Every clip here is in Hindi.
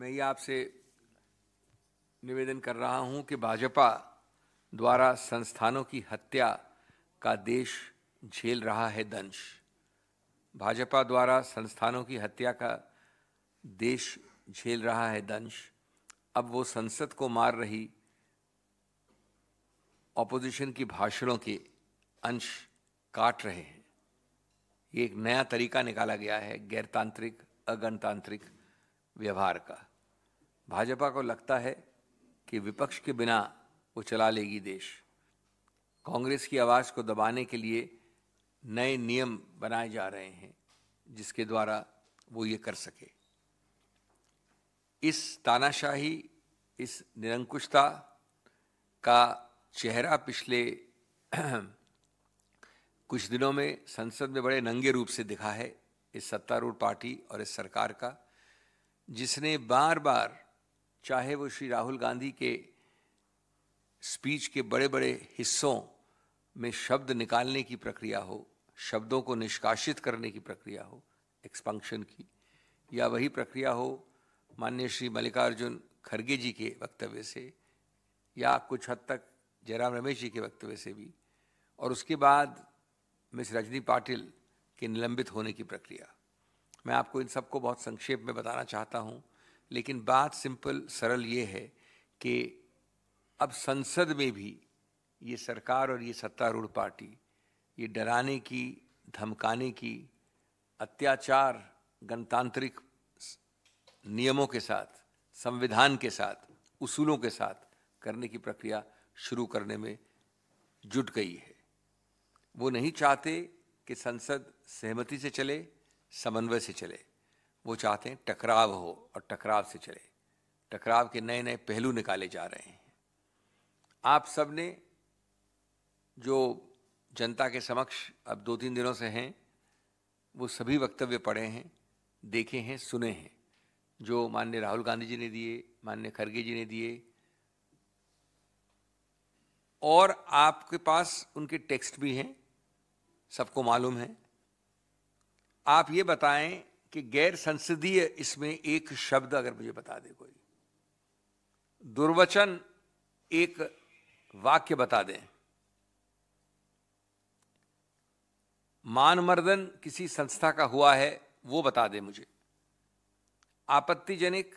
मैं ये आपसे निवेदन कर रहा हूं कि भाजपा द्वारा संस्थानों की हत्या का देश झेल रहा है दंश भाजपा द्वारा संस्थानों की हत्या का देश झेल रहा है दंश अब वो संसद को मार रही ऑपोजिशन की भाषणों के अंश काट रहे हैं ये एक नया तरीका निकाला गया है गैरतांत्रिक अगणतांत्रिक व्यवहार का भाजपा को लगता है कि विपक्ष के बिना वो चला लेगी देश कांग्रेस की आवाज़ को दबाने के लिए नए नियम बनाए जा रहे हैं जिसके द्वारा वो ये कर सके इस तानाशाही इस निरंकुशता का चेहरा पिछले कुछ दिनों में संसद में बड़े नंगे रूप से दिखा है इस सत्तारूढ़ पार्टी और इस सरकार का जिसने बार बार चाहे वो श्री राहुल गांधी के स्पीच के बड़े बड़े हिस्सों में शब्द निकालने की प्रक्रिया हो शब्दों को निष्कासित करने की प्रक्रिया हो एक्सपंक्शन की या वही प्रक्रिया हो माननीय श्री मल्लिकार्जुन खड़गे जी के वक्तव्य से या कुछ हद तक जयराम रमेश जी के वक्तव्य से भी और उसके बाद मिस रजनी पाटिल के निलंबित होने की प्रक्रिया मैं आपको इन सबको बहुत संक्षेप में बताना चाहता हूँ लेकिन बात सिंपल सरल ये है कि अब संसद में भी ये सरकार और ये सत्तारूढ़ पार्टी ये डराने की धमकाने की अत्याचार गणतांत्रिक नियमों के साथ संविधान के साथ उसूलों के साथ करने की प्रक्रिया शुरू करने में जुट गई है वो नहीं चाहते कि संसद सहमति से चले समन्वय से चले वो चाहते हैं टकराव हो और टकराव से चले टकराव के नए नए पहलू निकाले जा रहे हैं आप सब ने जो जनता के समक्ष अब दो तीन दिनों से हैं वो सभी वक्तव्य पढ़े हैं देखे हैं सुने हैं जो माननीय राहुल गांधी जी ने दिए मान्य खरगे जी ने दिए और आपके पास उनके टेक्स्ट भी हैं सबको मालूम है आप ये बताएं कि गैर संसदीय इसमें एक शब्द अगर मुझे बता दे कोई दुर्वचन एक वाक्य बता दें मानमर्दन किसी संस्था का हुआ है वो बता दें मुझे आपत्तिजनक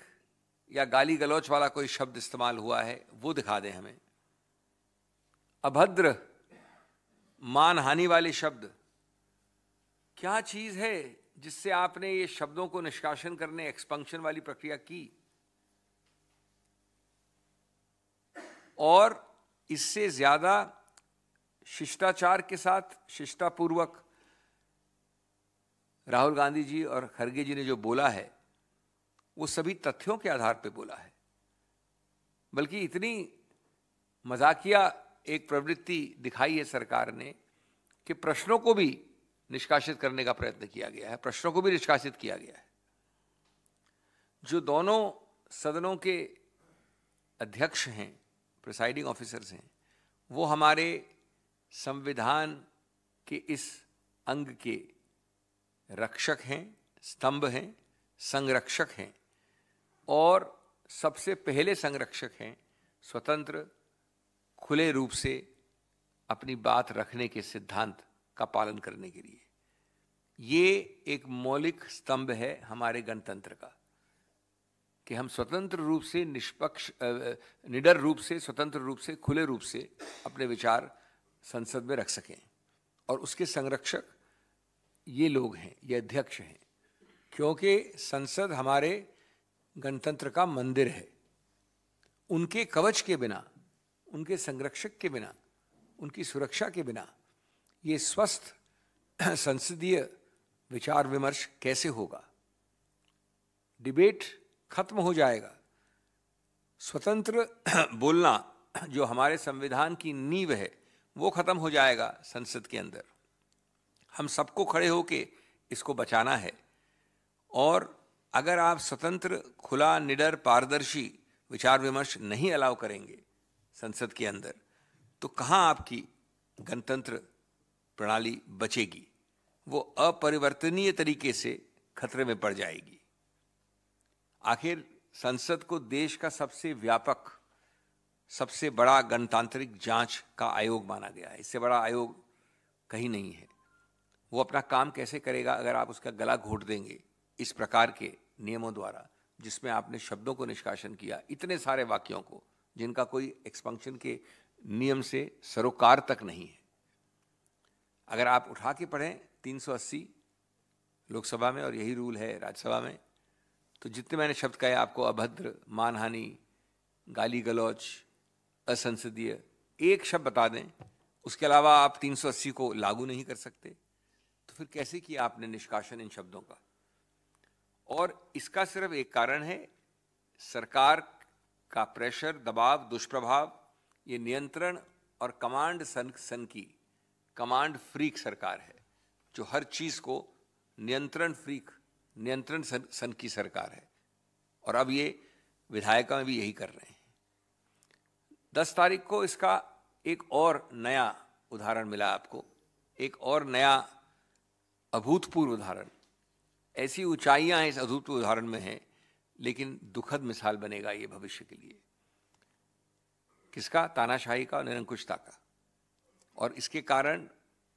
या गाली गलौच वाला कोई शब्द इस्तेमाल हुआ है वो दिखा दें हमें अभद्र मान हानि वाले शब्द क्या चीज़ है जिससे आपने ये शब्दों को निष्कासन करने एक्सपंक्शन वाली प्रक्रिया की और इससे ज्यादा शिष्टाचार के साथ शिष्टापूर्वक राहुल गांधी जी और खड़गे जी ने जो बोला है वो सभी तथ्यों के आधार पर बोला है बल्कि इतनी मजाकिया एक प्रवृत्ति दिखाई है सरकार ने कि प्रश्नों को भी निष्कासित करने का प्रयत्न किया गया है प्रश्नों को भी निष्कासित किया गया है जो दोनों सदनों के अध्यक्ष हैं प्रिसाइडिंग ऑफिसर्स हैं वो हमारे संविधान के इस अंग के रक्षक हैं स्तंभ हैं संरक्षक हैं और सबसे पहले संरक्षक हैं स्वतंत्र खुले रूप से अपनी बात रखने के सिद्धांत का पालन करने के लिए ये एक मौलिक स्तंभ है हमारे गणतंत्र का कि हम स्वतंत्र रूप से निष्पक्ष निडर रूप से स्वतंत्र रूप से खुले रूप से अपने विचार संसद में रख सकें और उसके संरक्षक ये लोग हैं ये अध्यक्ष हैं क्योंकि संसद हमारे गणतंत्र का मंदिर है उनके कवच के बिना उनके संरक्षक के बिना उनकी सुरक्षा के बिना ये स्वस्थ संसदीय विचार विमर्श कैसे होगा डिबेट खत्म हो जाएगा स्वतंत्र बोलना जो हमारे संविधान की नींव है वो खत्म हो जाएगा संसद के अंदर हम सबको खड़े होके इसको बचाना है और अगर आप स्वतंत्र खुला निडर पारदर्शी विचार विमर्श नहीं अलाउ करेंगे संसद के अंदर तो कहाँ आपकी गणतंत्र प्रणाली बचेगी वो अपरिवर्तनीय तरीके से खतरे में पड़ जाएगी आखिर संसद को देश का सबसे व्यापक सबसे बड़ा गणतांत्रिक जांच का आयोग माना गया है इससे बड़ा आयोग कहीं नहीं है वो अपना काम कैसे करेगा अगर आप उसका गला घोट देंगे इस प्रकार के नियमों द्वारा जिसमें आपने शब्दों को निष्कासन किया इतने सारे वाक्यों को जिनका कोई एक्सपंक्शन के नियम से सरोकार तक नहीं है अगर आप उठा के पढ़ें 380 लोकसभा में और यही रूल है राज्यसभा में तो जितने मैंने शब्द कहे आपको अभद्र मानहानि गाली गलौच असंसदीय एक शब्द बता दें उसके अलावा आप 380 को लागू नहीं कर सकते तो फिर कैसे किया आपने निष्कासन इन शब्दों का और इसका सिर्फ एक कारण है सरकार का प्रेशर दबाव दुष्प्रभाव ये नियंत्रण और कमांड सन सन की कमांड फ्रीक सरकार है जो हर चीज को नियंत्रण फ्रीक नियंत्रण सन, सन की सरकार है और अब ये विधायिका में भी यही कर रहे हैं दस तारीख को इसका एक और नया उदाहरण मिला आपको एक और नया अभूतपूर्व उदाहरण ऐसी ऊंचाइयां इस अभूतपूर्व उदाहरण में हैं लेकिन दुखद मिसाल बनेगा ये भविष्य के लिए किसका तानाशाही का और निरंकुशता का और इसके कारण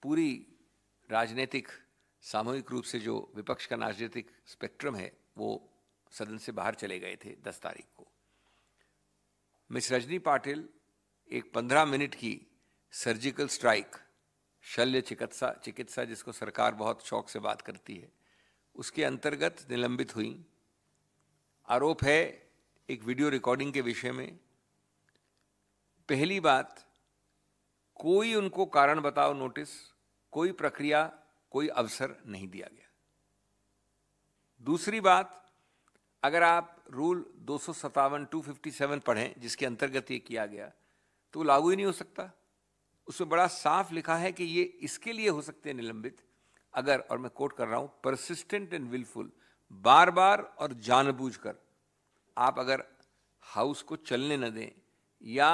पूरी राजनीतिक सामूहिक रूप से जो विपक्ष का राजनीतिक स्पेक्ट्रम है वो सदन से बाहर चले गए थे दस तारीख को मिस रजनी पाटिल एक पंद्रह मिनट की सर्जिकल स्ट्राइक शल्य चिकित्सा चिकित्सा जिसको सरकार बहुत शौक से बात करती है उसके अंतर्गत निलंबित हुई आरोप है एक वीडियो रिकॉर्डिंग के विषय में पहली बात कोई उनको कारण बताओ नोटिस कोई प्रक्रिया कोई अवसर नहीं दिया गया दूसरी बात अगर आप रूल दो सौ सत्तावन टू फिफ्टी सेवन पढ़ें जिसके अंतर्गत ये किया गया तो लागू ही नहीं हो सकता उसमें बड़ा साफ लिखा है कि ये इसके लिए हो सकते हैं निलंबित अगर और मैं कोट कर रहा हूं परसिस्टेंट एंड विलफुल बार बार और जानबूझकर आप अगर हाउस को चलने न दें या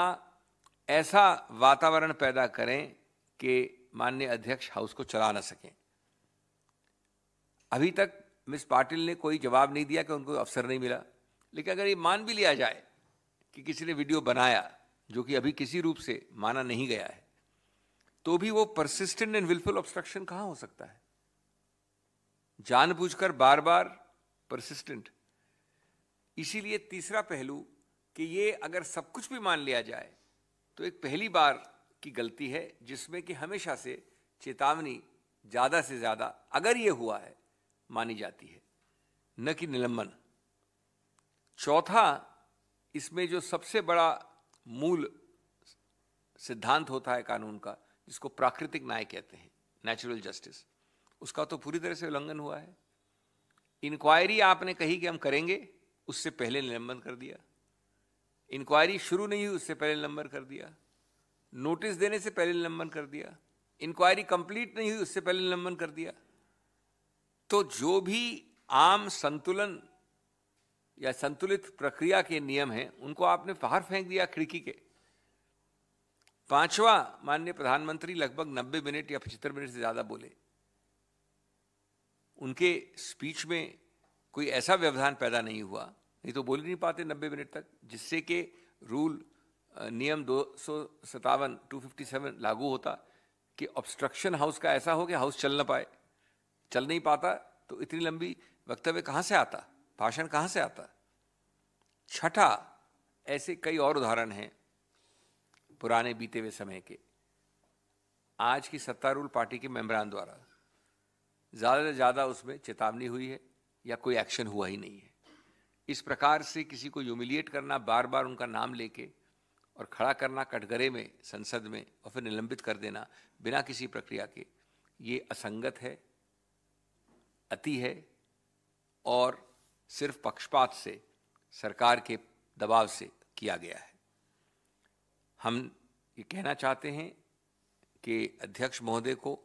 ऐसा वातावरण पैदा करें कि माननीय अध्यक्ष हाउस को चला ना सकें अभी तक मिस पाटिल ने कोई जवाब नहीं दिया कि उनको अवसर नहीं मिला लेकिन अगर ये मान भी लिया जाए कि किसी ने वीडियो बनाया जो कि अभी किसी रूप से माना नहीं गया है तो भी वो परसिस्टेंट एंड विलफुल ऑब्स्ट्रक्शन कहाँ हो सकता है जानबूझकर बार बार परसिस्टेंट इसीलिए तीसरा पहलू कि ये अगर सब कुछ भी मान लिया जाए तो एक पहली बार की गलती है जिसमें कि हमेशा से चेतावनी ज़्यादा से ज़्यादा अगर ये हुआ है मानी जाती है न कि निलंबन चौथा इसमें जो सबसे बड़ा मूल सिद्धांत होता है कानून का जिसको प्राकृतिक न्याय कहते हैं नेचुरल जस्टिस उसका तो पूरी तरह से उल्लंघन हुआ है इंक्वायरी आपने कही कि हम करेंगे उससे पहले निलंबन कर दिया इंक्वायरी शुरू नहीं हुई उससे पहले निलंबन कर दिया नोटिस देने से पहले निलंबन कर दिया इंक्वायरी कंप्लीट नहीं हुई उससे पहले निलंबन कर दिया तो जो भी आम संतुलन या संतुलित प्रक्रिया के नियम हैं उनको आपने बाहर फेंक दिया खिड़की के पांचवा माननीय प्रधानमंत्री लगभग 90 मिनट या पचहत्तर मिनट से ज़्यादा बोले उनके स्पीच में कोई ऐसा व्यवधान पैदा नहीं हुआ नहीं तो बोल ही नहीं पाते नब्बे मिनट तक जिससे कि रूल नियम दो सौ सतावन टू फिफ्टी सेवन लागू होता कि ऑब्स्ट्रक्शन हाउस का ऐसा हो कि हाउस चल ना पाए चल नहीं पाता तो इतनी लंबी वक्तव्य कहाँ से आता भाषण कहाँ से आता छठा ऐसे कई और उदाहरण हैं पुराने बीते हुए समय के आज की सत्तारूढ़ पार्टी के मेम्बरान द्वारा ज़्यादा से ज़्यादा उसमें चेतावनी हुई है या कोई एक्शन हुआ ही नहीं है इस प्रकार से किसी को ह्यूमिलिएट करना बार बार उनका नाम लेके और खड़ा करना कटघरे में संसद में और फिर निलंबित कर देना बिना किसी प्रक्रिया के ये असंगत है अति है और सिर्फ पक्षपात से सरकार के दबाव से किया गया है हम ये कहना चाहते हैं कि अध्यक्ष महोदय को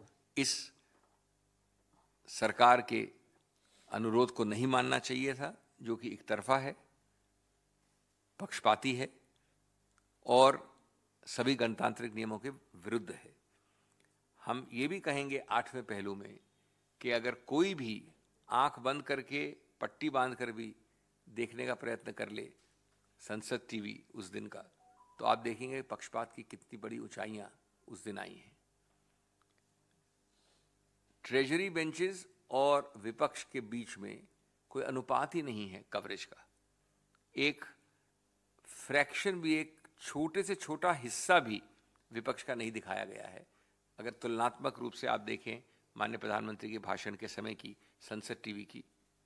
इस सरकार के अनुरोध को नहीं मानना चाहिए था जो कि एक तरफा है पक्षपाती है और सभी गणतांत्रिक नियमों के विरुद्ध है हम ये भी कहेंगे आठवें पहलू में कि अगर कोई भी आंख बंद करके पट्टी बांध कर भी देखने का प्रयत्न कर ले संसद टीवी उस दिन का तो आप देखेंगे पक्षपात की कितनी बड़ी ऊंचाइयां उस दिन आई हैं ट्रेजरी बेंचेस और विपक्ष के बीच में कोई अनुपात ही नहीं है कवरेज का एक फ्रैक्शन भी एक छोटे से छोटा हिस्सा भी विपक्ष का नहीं दिखाया गया है अगर तुलनात्मक रूप से आप देखें माननीय प्रधानमंत्री के भाषण के समय की संसद टीवी की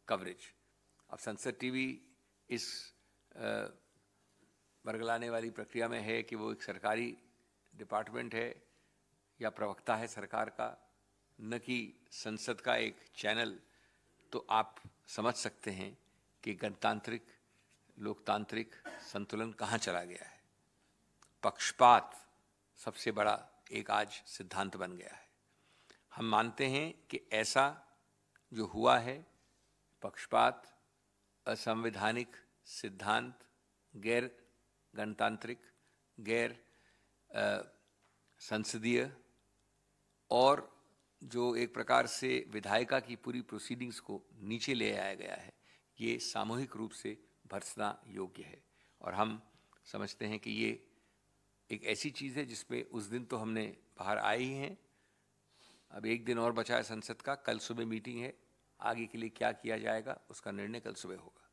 कवरेज अब संसद टीवी इस बरगलाने वाली प्रक्रिया में है कि वो एक सरकारी डिपार्टमेंट है या प्रवक्ता है सरकार का न कि संसद का एक चैनल तो आप समझ सकते हैं कि गणतांत्रिक लोकतांत्रिक संतुलन कहाँ चला गया है पक्षपात सबसे बड़ा एक आज सिद्धांत बन गया है हम मानते हैं कि ऐसा जो हुआ है पक्षपात असंवैधानिक सिद्धांत गैर गणतांत्रिक गैर संसदीय और जो एक प्रकार से विधायिका की पूरी प्रोसीडिंग्स को नीचे ले आया गया है ये सामूहिक रूप से भर्सना योग्य है और हम समझते हैं कि ये एक ऐसी चीज़ है जिसमें उस दिन तो हमने बाहर आए ही हैं अब एक दिन और बचा है संसद का कल सुबह मीटिंग है आगे के लिए क्या किया जाएगा उसका निर्णय कल सुबह होगा